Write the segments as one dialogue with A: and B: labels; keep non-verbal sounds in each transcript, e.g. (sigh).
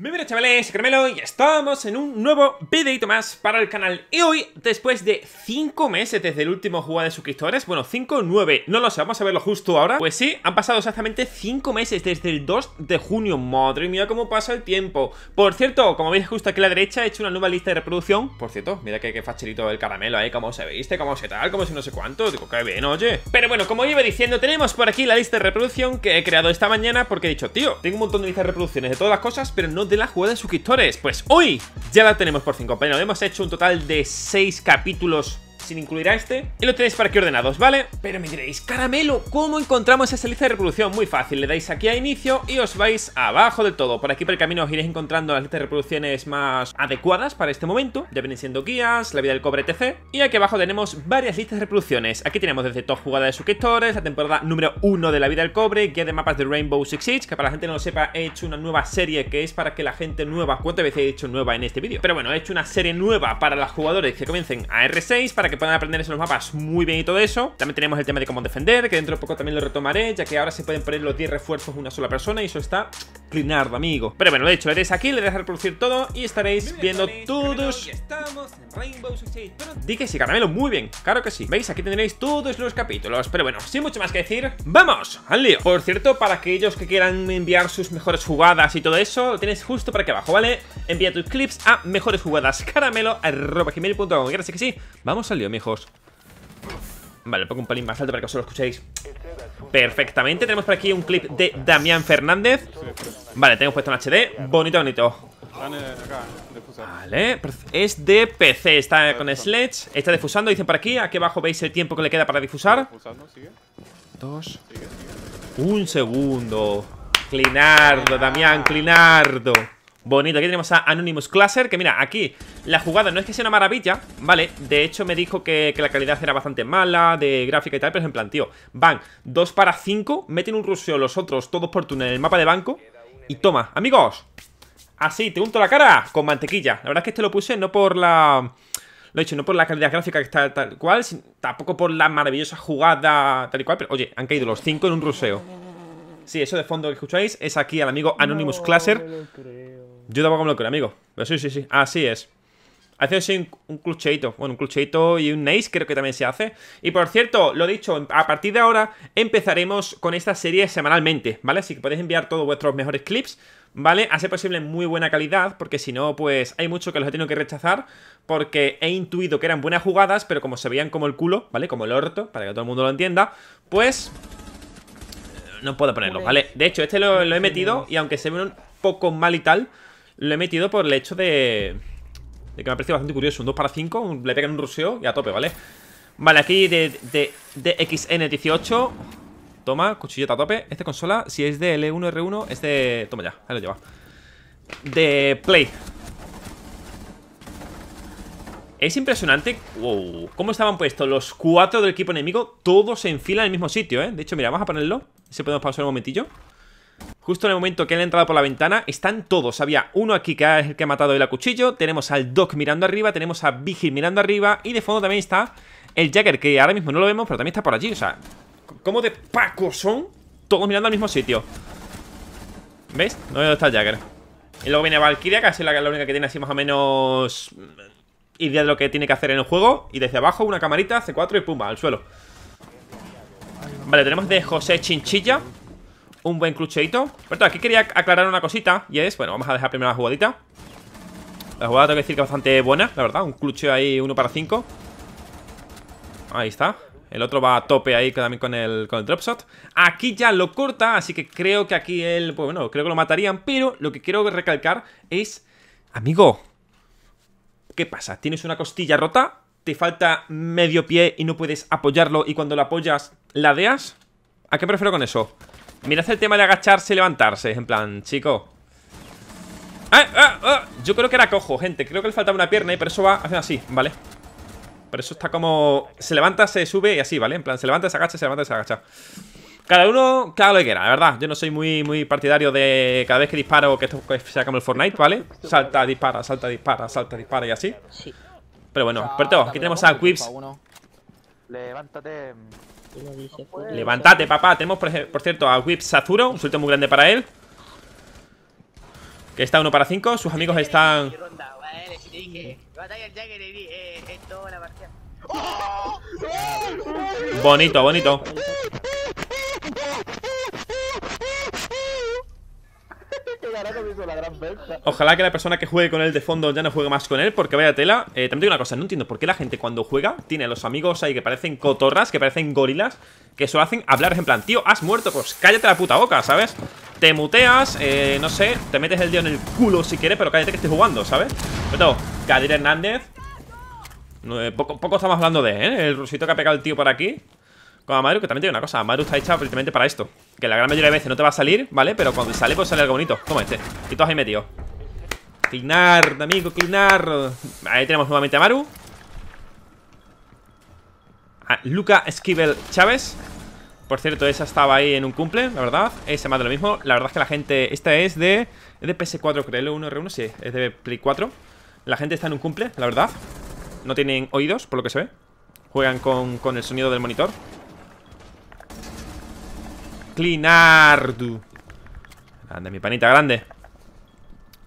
A: Muy bien chavales, Caramelo y estamos en un nuevo videito más para el canal Y hoy, después de 5 meses desde el último juego de suscriptores Bueno, 5 9, no lo sé, vamos a verlo justo ahora Pues sí, han pasado exactamente 5 meses desde el 2 de junio Madre mía, cómo pasa el tiempo Por cierto, como veis justo aquí a la derecha he hecho una nueva lista de reproducción Por cierto, mira que, facilito el caramelo ahí, ¿eh? cómo se viste, cómo se tal, como si no sé cuánto Digo, qué bien, oye Pero bueno, como iba diciendo, tenemos por aquí la lista de reproducción que he creado esta mañana Porque he dicho, tío, tengo un montón de listas de reproducciones de todas las cosas, pero no de la jugada de suscriptores. Pues hoy ya la tenemos por 5, pero hemos hecho un total de 6 capítulos sin incluir a este. Y lo tenéis para aquí ordenados, ¿vale? Pero me diréis, caramelo, ¿cómo encontramos esa lista de reproducción? Muy fácil, le dais aquí a inicio y os vais abajo del todo. Por aquí por el camino os iréis encontrando las listas de reproducciones más adecuadas para este momento. Ya vienen siendo guías, la vida del cobre, etc. Y aquí abajo tenemos varias listas de reproducciones. Aquí tenemos desde top jugada de suscriptores, la temporada número uno de la vida del cobre, guía de mapas de Rainbow Six Siege, que para la gente no lo sepa, he hecho una nueva serie que es para que la gente nueva, ¿cuántas veces he dicho nueva en este vídeo? Pero bueno, he hecho una serie nueva para los jugadores que comiencen a R6 para que puedan aprenderse en los mapas muy bien y todo eso. También tenemos el tema de cómo defender, que dentro de poco también lo retomaré, ya que ahora se pueden poner los 10 refuerzos una sola persona y eso está amigo. Pero bueno, de hecho, eres aquí, le dejas reproducir todo y estaréis viendo todos... Estamos que sí, caramelo, muy bien, claro que sí. ¿Veis? Aquí tendréis todos los capítulos. Pero bueno, sin mucho más que decir, ¡vamos al lío! Por cierto, para aquellos que quieran enviar sus mejores jugadas y todo eso, lo tienes justo para aquí abajo, ¿vale? Envía tus clips a mejores Y caramelo.com. Gracias que sí, vamos al lío, mijos. Vale, lo pongo un pelín más alto para que os lo escuchéis perfectamente Tenemos por aquí un clip de Damián Fernández Vale, tenemos puesto en HD Bonito, bonito Vale, es de PC, está con Sledge Está difusando, dicen por aquí Aquí abajo veis el tiempo que le queda para difusar Dos Un segundo Clinardo, Damián, Clinardo Bonito, aquí tenemos a Anonymous Cluster Que mira, aquí la jugada no es que sea una maravilla, ¿vale? De hecho me dijo que, la calidad era bastante mala, de gráfica y tal, pero es en plan, tío, van dos para cinco, meten un ruseo los otros todos por túnel en el mapa de banco y toma, amigos, así, te unto la cara con mantequilla. La verdad es que este lo puse no por la... Lo he dicho, no por la calidad gráfica que está tal cual, tampoco por la maravillosa jugada tal y cual, pero oye, han caído los cinco en un ruseo. Sí, eso de fondo que escucháis es aquí al amigo Anonymous no, Yo tampoco me lo creo, amigo. sí, sí, sí, así es. Hace así un, clucheito. Bueno, un clucheito y un nace, creo que también se hace. Y por cierto, lo dicho, a partir de ahora empezaremos con esta serie semanalmente, ¿vale? Así que podéis enviar todos vuestros mejores clips, ¿vale? A ser posible muy buena calidad, porque si no, pues hay mucho que los he tenido que rechazar, porque he intuido que eran buenas jugadas, pero como se veían como el culo, ¿vale? Como el orto, para que todo el mundo lo entienda, pues... Eh, no puedo ponerlo, ¿vale? De hecho, este lo he metido y aunque se ve un poco mal y tal, lo he metido por el hecho de que me ha bastante curioso. Un 2 para 5, le pegan un ruseo y a tope, ¿vale? Vale, aquí de, de, de XN18. Toma, cuchillota a tope. Esta consola, si es de L1R1, es de... Toma ya, ahí lo lleva. De Play. Es impresionante wow, cómo estaban puestos los cuatro del equipo enemigo, todos en fila en el mismo sitio, ¿eh? De hecho, mira, vamos a ponerlo. se podemos pausar un momentillo. Justo en el momento que han entrado por la ventana, están todos. Había uno aquí que es el que ha matado el cuchillo. Tenemos al Doc mirando arriba, tenemos a Vigil mirando arriba. Y de fondo también está el Jagger, que ahora mismo no lo vemos, pero también está por allí. O sea, ¿cómo de Paco son todos mirando al mismo sitio? ¿Ves? No dónde está el Jagger. Y luego viene Valkyria, que la, la única que tiene así más o menos mm, idea de lo que tiene que hacer en el juego. Y desde abajo una camarita, C4 y pumba, al suelo. Vale, tenemos de José Chinchilla un buen clucheito Pero aquí quería aclarar una cosita Y es, bueno, vamos a dejar primero la jugadita La jugada tengo que decir que es bastante buena, la verdad Un clucheo ahí, uno para cinco Ahí está el otro va a tope ahí también con el, con el drop shot. Aquí ya lo corta, así que creo que aquí el... Pues bueno, creo que lo matarían. Pero lo que quiero recalcar es, amigo, ¿qué pasa? ¿Tienes una costilla rota? ¿Te falta medio pie y no puedes apoyarlo y cuando lo apoyas, la deas ¿A qué prefiero con eso? Mirad el tema de agacharse y levantarse En plan, chico ah, ¡Ah, ah, Yo creo que era cojo, gente Creo que le faltaba una pierna y por eso va así, ¿vale? Por eso está como... Se levanta, se sube y así, ¿vale? En plan, se levanta, se agacha, se levanta, se agacha cada uno claro lo que quiera, la verdad Yo no soy muy, muy partidario de cada vez que disparo Que esto sea como el Fortnite, ¿vale? Salta, dispara, salta, dispara, salta, dispara y así Pero bueno, pero todo, aquí tenemos a Quips Levántate mm. Levantate, papá. Tenemos, por cierto, a Whip Saturo. Un suelto muy grande para él. Que está uno para cinco. Sus amigos están. Bonito, bonito. Ojalá que la persona que juegue con él de fondo ya no juegue más con él, porque vaya tela. Eh, también una cosa, no entiendo por qué la gente cuando juega tiene a los amigos ahí que parecen cotorras, que parecen gorilas, que solo hacen hablar en plan, tío, has muerto, pues cállate la puta boca, ¿sabes? Te muteas, eh, no sé, te metes el dedo en el culo si quieres, pero cállate que estoy jugando, ¿sabes? Pero Kadir Hernández. Eh, poco, poco estamos hablando de él, ¿eh? el rusito que ha pegado el tío por aquí. A Maru, que también tiene una cosa. Maru está hecha precisamente para esto. Que la gran mayoría de veces no te va a salir, ¿vale? Pero cuando sale, pues sale algo bonito. Como este. Y todos ahí metidos. Clinar, amigo, clinar. Ahí tenemos nuevamente a Maru. Luca Esquivel Chávez. Por cierto, esa estaba ahí en un cumple, la verdad. Ese más de lo mismo. La verdad es que la gente. Esta es de. Es de PS4, creo. 1R1, sí. Es de Play 4. La gente está en un cumple, la verdad. No tienen oídos, por lo que se ve. Juegan con, con el sonido del monitor. Grande, mi panita, grande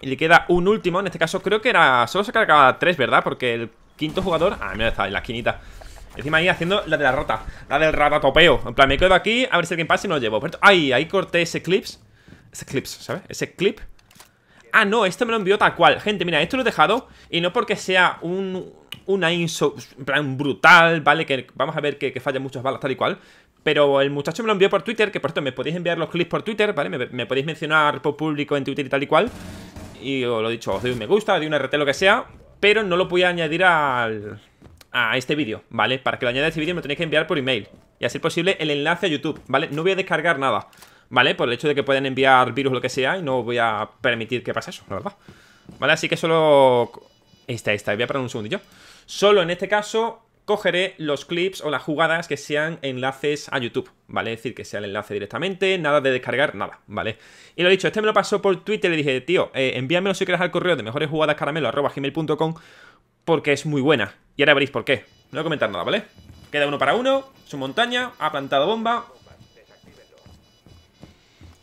A: Y le queda un último, en este caso creo que era... Solo se cargaba tres, ¿verdad? Porque el quinto jugador... Ah, mira, está en la esquinita Encima ahí haciendo la de la rota La del ratatopeo En plan, me quedo aquí A ver si alguien pasa y no lo llevo Ay, ahí corté ese clips Ese clips, ¿sabes? Ese clip Ah, no, esto me lo envió tal cual Gente, mira, esto lo he dejado Y no porque sea un... Una inso... En plan, brutal, ¿vale? Que vamos a ver que, que fallan muchas balas tal y cual pero el muchacho me lo envió por Twitter, que por cierto, me podéis enviar los clips por Twitter, ¿vale? Me, podéis mencionar por público en Twitter y tal y cual. Y os lo he dicho, os doy un me gusta, os doy un RT, lo que sea. Pero no lo voy a añadir al, a este vídeo, ¿vale? Para que lo añada a este vídeo me tenéis que enviar por email. Y así es posible el enlace a YouTube, ¿vale? No voy a descargar nada, ¿vale? Por el hecho de que pueden enviar virus o lo que sea y no voy a permitir que pase eso, la verdad. ¿Vale? Así que solo... ahí está, voy a parar un segundillo. Solo en este caso cogeré los clips o las jugadas que sean enlaces a YouTube, ¿vale? Es decir, que sea el enlace directamente, nada de descargar, nada, ¿vale? Y lo dicho, este me lo pasó por Twitter y le dije, tío, eh, envíamelo si quieres al correo de mejoresjugadascaramelo.com porque es muy buena. Y ahora veréis por qué. No voy a comentar nada, ¿vale? Queda uno para uno, su montaña, ha plantado bomba.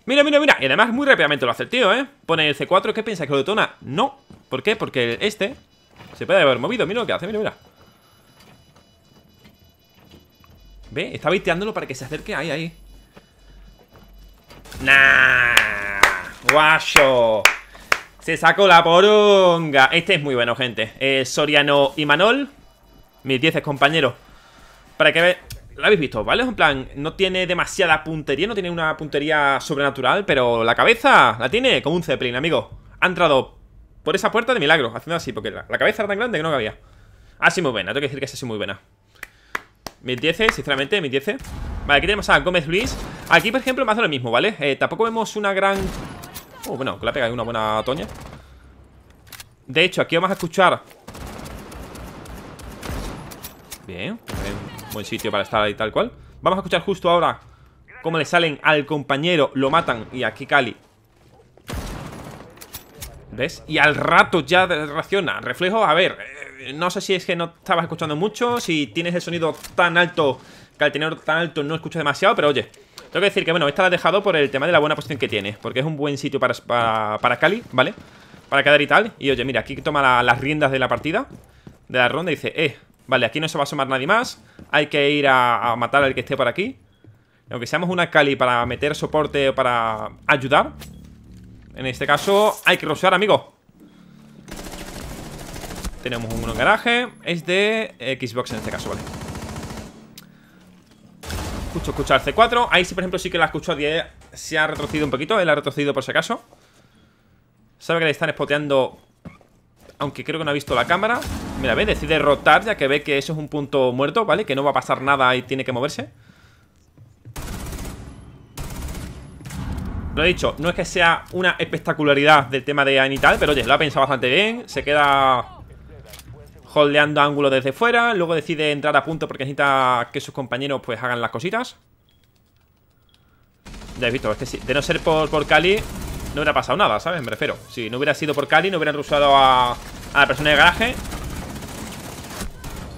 A: Mira, mira, mira. Y además muy rápidamente lo hace el tío, ¿eh? Pone el C4, ¿qué piensa que lo detona? No. ¿Por qué? Porque este se puede haber movido. Mira lo que hace, mira, mira. ¿Ve? Está baiteándolo para que se acerque. Ahí, ahí. ¡Nah! ¡Guacho! Se sacó la poronga. Este es muy bueno, gente. Eh, Soriano y Manol. Mis 10 compañeros. Para que ve... Lo habéis visto, ¿vale? En plan, no tiene demasiada puntería, no tiene una puntería sobrenatural, pero la cabeza la tiene como un Zeppelin, amigo. Ha entrado por esa puerta de milagro, haciendo así, porque la, cabeza era tan grande que no cabía. Ah, sí, muy buena, tengo que decir que es sí muy buena. Mi 10, sinceramente, mis 10 Vale, aquí tenemos a Gómez Luis Aquí, por ejemplo, me hace lo mismo, ¿vale? Eh, tampoco vemos una gran... Oh, bueno, que la pega una buena toña De hecho, aquí vamos a escuchar Bien, buen sitio para estar ahí tal cual Vamos a escuchar justo ahora Cómo le salen al compañero, lo matan Y aquí Cali ¿Ves? Y al rato ya reacciona Reflejo, a ver, no sé si es que no estabas escuchando mucho, si tienes el sonido tan alto, que al tener tan alto no escucho demasiado, pero oye, tengo que decir que bueno, esta la he dejado por el tema de la buena posición que tiene, porque es un buen sitio para, para, Cali, ¿vale? Para quedar y tal, y oye, mira, aquí toma las riendas de la partida, de la ronda, y dice, eh, vale, aquí no se va a asomar nadie más, hay que ir a, matar al que esté por aquí. Aunque seamos una Cali para meter soporte o para ayudar, en este caso hay que rushear, amigo. Tenemos un garaje. Es de eh, Xbox en este caso, vale. Escucho escuchar C4. Ahí sí, por ejemplo, sí que la escucho a 10. Se ha retrocedido un poquito. Él ha retrocedido por si acaso. Sabe que le están spoteando. Aunque creo que no ha visto la cámara. Mira, ve, decide rotar ya que ve que eso es un punto muerto, ¿vale? Que no va a pasar nada y tiene que moverse. Lo he dicho, no es que sea una espectacularidad del tema de tal pero oye, lo ha pensado bastante bien. Se queda holdeando ángulo desde fuera. Luego decide entrar a punto porque necesita que sus compañeros pues hagan las cositas. Ya he visto, es que de no ser por, Cali no hubiera pasado nada, ¿sabes? Me refiero. Si no hubiera sido por Cali, no hubieran rusado a, la persona de garaje.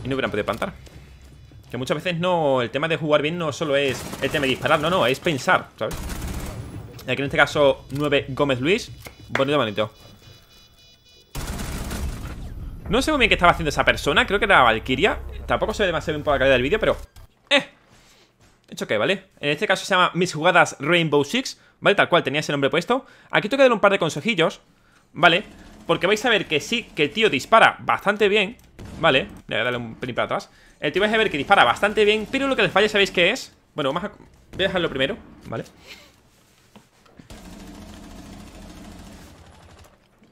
A: Y no hubieran podido plantar. Que muchas veces no, el tema de jugar bien no solo es el tema de disparar, no, no, es pensar, ¿sabes? Aquí en este caso 9 Gómez Luis. Bonito, bonito. No sé muy bien qué estaba haciendo esa persona, creo que era Valkyria. Tampoco se ve demasiado bien por la calidad del vídeo, pero... ¡Eh! Hecho que, ¿vale? En este caso se llama Mis jugadas Rainbow Six, ¿vale? Tal cual, tenía ese nombre puesto. Aquí tengo que dar un par de consejillos, ¿vale? Porque vais a ver que sí, que el tío dispara bastante bien, ¿vale? Voy a darle un pelín para atrás. El tío vais a ver que dispara bastante bien, pero lo que le falla, ¿sabéis qué es? Bueno, vamos a... voy a dejarlo primero, ¿vale? ¿Qué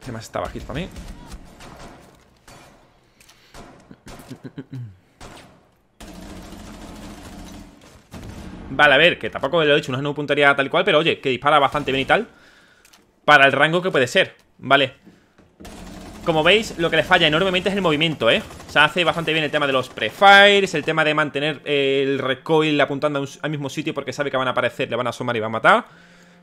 A: este más está bajito para mí (clears throat) Vale, a ver, que tampoco lo he es una puntería tal cual, pero oye, que dispara bastante bien y tal Para el rango que puede ser, vale Como veis, lo que le falla enormemente es el movimiento, ¿eh? O sea, hace bastante bien el tema de los prefires, el tema de mantener el recoil apuntando al mismo sitio porque sabe que van a aparecer, le van a asomar y van a matar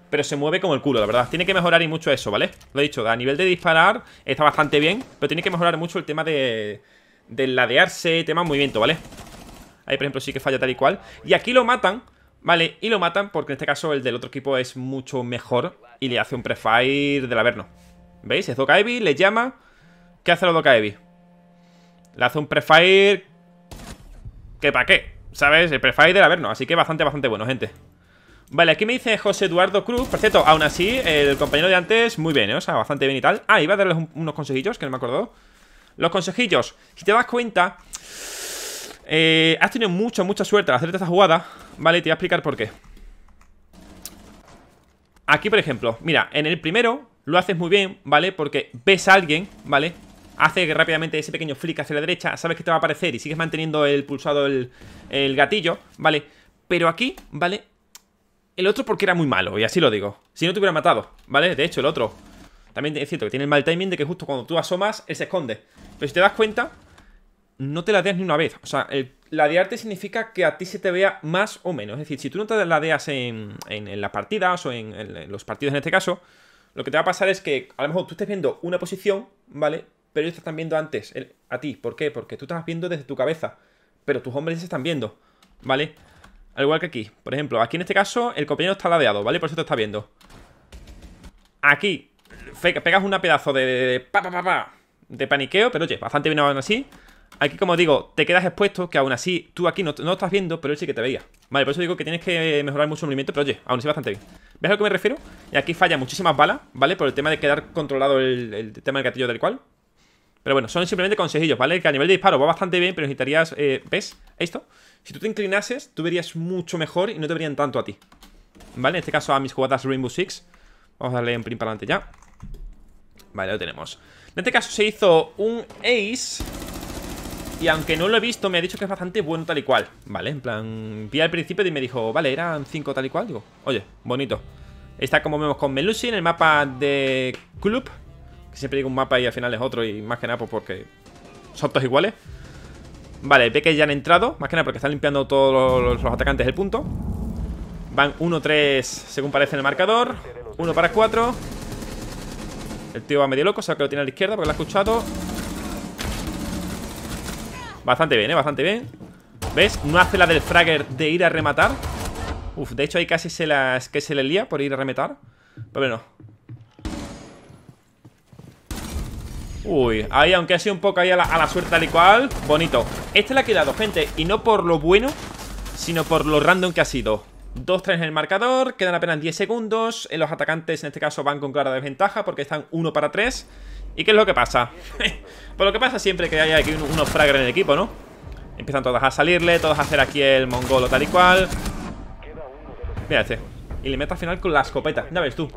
A: pero se mueve como el culo, la verdad Tiene que mejorar y mucho eso, ¿vale? Lo he dicho, a nivel de disparar está bastante bien Pero tiene que mejorar mucho el tema de, del ladearse, tema movimiento, ¿vale? Ahí, por ejemplo, sí que falla tal y cual. Y aquí lo matan, ¿vale? Y lo matan porque en este caso el del otro equipo es mucho mejor y le hace un prefire del averno. ¿Veis? Es Dokaevi, le llama. ¿Qué hace la Dokaevi? Le hace un prefire... ¿Qué para qué? ¿Sabes? El prefire del averno. Así que bastante, bastante bueno, gente. Vale, aquí me dice José Eduardo Cruz Por aún así, el compañero de antes Muy bien, ¿eh? o sea, bastante bien y tal Ah, iba a darles unos consejillos, que no me acordó los consejillos. Si te das cuenta, eh, has tenido mucha, mucha suerte al hacerte esta jugada. Vale, te voy a explicar por qué. Aquí, por ejemplo, mira, en el primero lo haces muy bien, ¿vale? Porque ves a alguien, ¿vale? Hace rápidamente ese pequeño flick hacia la derecha, sabes que te va a aparecer y sigues manteniendo el pulsado el, el gatillo, ¿vale? Pero aquí, ¿vale? El otro porque era muy malo, y así lo digo. Si no te hubiera matado, ¿vale? De hecho, el otro también es cierto que tiene el mal timing de que justo cuando tú asomas, él se esconde. Pero si te das cuenta, no te ladeas ni una vez. O sea, el ladearte significa que a ti se te vea más o menos. Es decir, si tú no te ladeas en, las partidas o en, los partidos en este caso, lo que te va a pasar es que a lo mejor tú estés viendo una posición, ¿vale? Pero ellos te están viendo antes, a ti. ¿Por qué? Porque tú estás viendo desde tu cabeza, pero tus hombres se están viendo, ¿vale? Al igual que aquí. Por ejemplo, aquí en este caso el compañero está ladeado, ¿vale? Por eso te está viendo. Aquí pegas una pedazo de, de, de paniqueo, pero oye, bastante bien aún así. Aquí, como digo, te quedas expuesto, que aún así tú aquí no, no lo estás viendo, pero él sí que te veía. Vale, por eso digo que tienes que mejorar mucho el movimiento, pero oye, aún así bastante bien. ¿Ves a lo que me refiero? Y aquí falla muchísimas balas, ¿vale? Por el tema de quedar controlado el, tema del gatillo del cual. Pero bueno, son simplemente consejillos, ¿vale? Que a nivel de disparo va bastante bien, pero necesitarías... Eh, ¿Ves? Esto. Si tú te inclinases, tú verías mucho mejor y no te verían tanto a ti. ¿Vale? En este caso a mis jugadas Rainbow Six. Vamos a darle un print para adelante ya Vale, lo tenemos En este caso se hizo un ace Y aunque no lo he visto, me ha dicho que es bastante bueno tal y cual Vale, en plan, vi al principio y me dijo Vale, eran cinco tal y cual, digo Oye, bonito Está como vemos con Melusi en el mapa de Club Que siempre digo un mapa y al final es otro Y más que nada pues, porque son todos iguales Vale, ve que ya han entrado Más que nada porque están limpiando todos los, atacantes del punto Van 1-3 según parece en el marcador uno para cuatro. El tío va medio loco, o que lo tiene a la izquierda porque lo ha escuchado. Bastante bien, ¿eh? Bastante bien. ¿Ves? No hace la del fragger de ir a rematar. Uf, de hecho ahí casi se que se le lía por ir a rematar. Pero bueno. Uy, ahí aunque ha sido un poco ahí a la, suerte tal y cual Bonito Este le ha quedado, gente Y no por lo bueno Sino por lo random que ha sido 2-3 en el marcador, quedan apenas 10 segundos. Eh, los atacantes en este caso van con clara desventaja porque están 1 para 3. ¿Y qué es lo que pasa? (laughs) pues lo que pasa siempre que haya aquí unos uno en el equipo, ¿no? Empiezan todas a salirle, todas a hacer aquí el mongolo tal y cual. Mira este. Y le mete al final con la escopeta. Ya ves tú.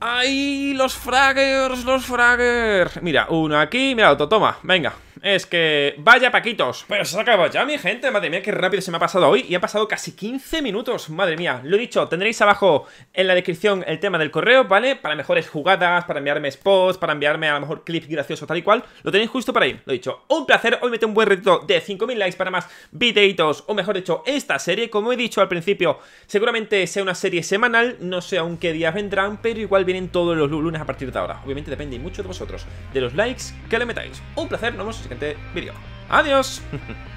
A: ¡Ay! Los fraggers, los fraggers. Mira, uno aquí. Mira, otro. Toma, venga es que... Vaya paquitos. Pero se acaba ya, mi gente. Madre mía, qué rápido se me ha pasado hoy. Y ha pasado casi 15 minutos. Madre mía. Lo he dicho, tendréis abajo en la descripción el tema del correo, ¿vale? Para mejores jugadas, para enviarme spots, para enviarme a lo mejor clips graciosos, tal y cual. Lo tenéis justo para ir. Lo he dicho, un placer. Hoy mete un buen reto de 5.000 likes para más videitos. O mejor dicho, esta serie, como he dicho al principio, seguramente sea una serie semanal. No sé aún qué días vendrán, pero igual vienen todos los lunes a partir de ahora. Obviamente depende mucho de vosotros, de los likes que le metáis. Un placer, nos vemos siguiente vídeo. ¡Adiós! (laughs)